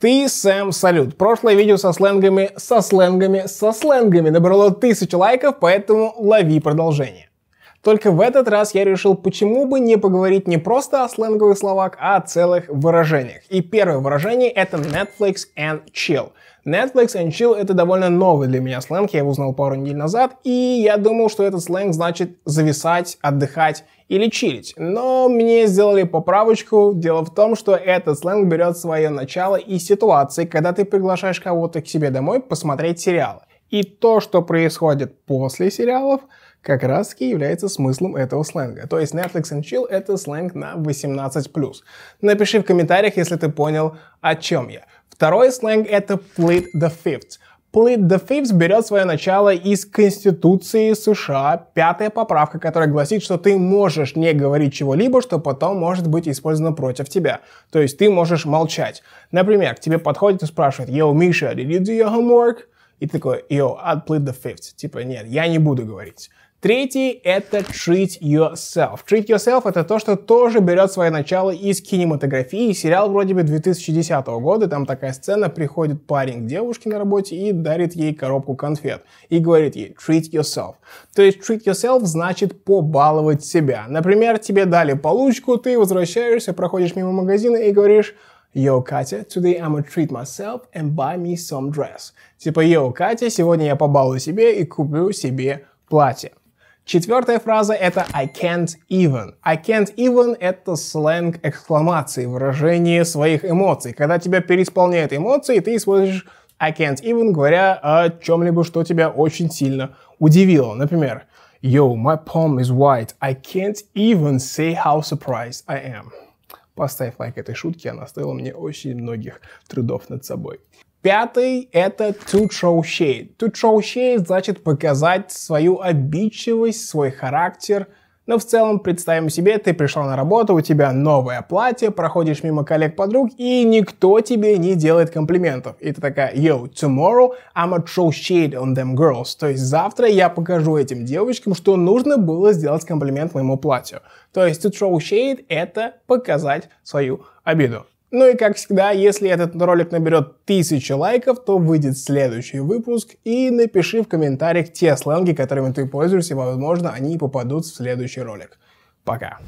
Ты, Сэм, салют. Прошлое видео со сленгами, со сленгами, со сленгами набрало тысячу лайков, поэтому лови продолжение. Только в этот раз я решил, почему бы не поговорить не просто о сленговых словах, а о целых выражениях. И первое выражение это Netflix and chill. Netflix and chill это довольно новый для меня сленг, я его узнал пару недель назад, и я думал, что этот сленг значит зависать, отдыхать или чилить. Но мне сделали поправочку. Дело в том, что этот сленг берет свое начало из ситуации, когда ты приглашаешь кого-то к себе домой посмотреть сериалы. И то, что происходит после сериалов, как раз таки является смыслом этого сленга. То есть Netflix and Chill — это сленг на 18+. Напиши в комментариях, если ты понял, о чем я. Второй сленг — это plead the fifth. Plead the Fifth берет свое начало из Конституции США, пятая поправка, которая гласит, что ты можешь не говорить чего-либо, что потом может быть использовано против тебя. То есть ты можешь молчать. Например, к тебе подходит и спрашивает, «Yo, Миша, did you do your homework?» И ты такой, yo, I'll plead the fifth. Типа, нет, я не буду говорить. Третий — это treat yourself. Treat yourself — это то, что тоже берет свое начало из кинематографии. Сериал вроде бы 2010 года, там такая сцена, приходит парень к девушке на работе и дарит ей коробку конфет. И говорит ей treat yourself. То есть treat yourself значит побаловать себя. Например, тебе дали получку, ты возвращаешься, проходишь мимо магазина и говоришь Yo, Катя, today I'm gonna treat myself and buy me some dress. Типа, Yo, Катя, сегодня я побалую себе и куплю себе платье. Четвертая фраза это I can't even. I can't even это сленг экскламации, выражение своих эмоций. Когда тебя переисполняют эмоции, ты используешь I can't even, говоря о чем-либо, что тебя очень сильно удивило. Например, Yo, my palm is white. I can't even say how surprised I am. Поставь лайк этой шутке, она стоила мне очень многих трудов над собой. Пятый — это to show shade. To show shade значит показать свою обидчивость, свой характер — но в целом, представим себе, ты пришла на работу, у тебя новое платье, проходишь мимо коллег-подруг, и никто тебе не делает комплиментов. И ты такая, yo, tomorrow I'ma show shade on them girls. То есть завтра я покажу этим девочкам, что нужно было сделать комплимент моему платью. То есть to show shade — это показать свою обиду. Ну и как всегда, если этот ролик наберет 1000 лайков, то выйдет следующий выпуск и напиши в комментариях те сленги, которыми ты пользуешься, возможно они попадут в следующий ролик. Пока.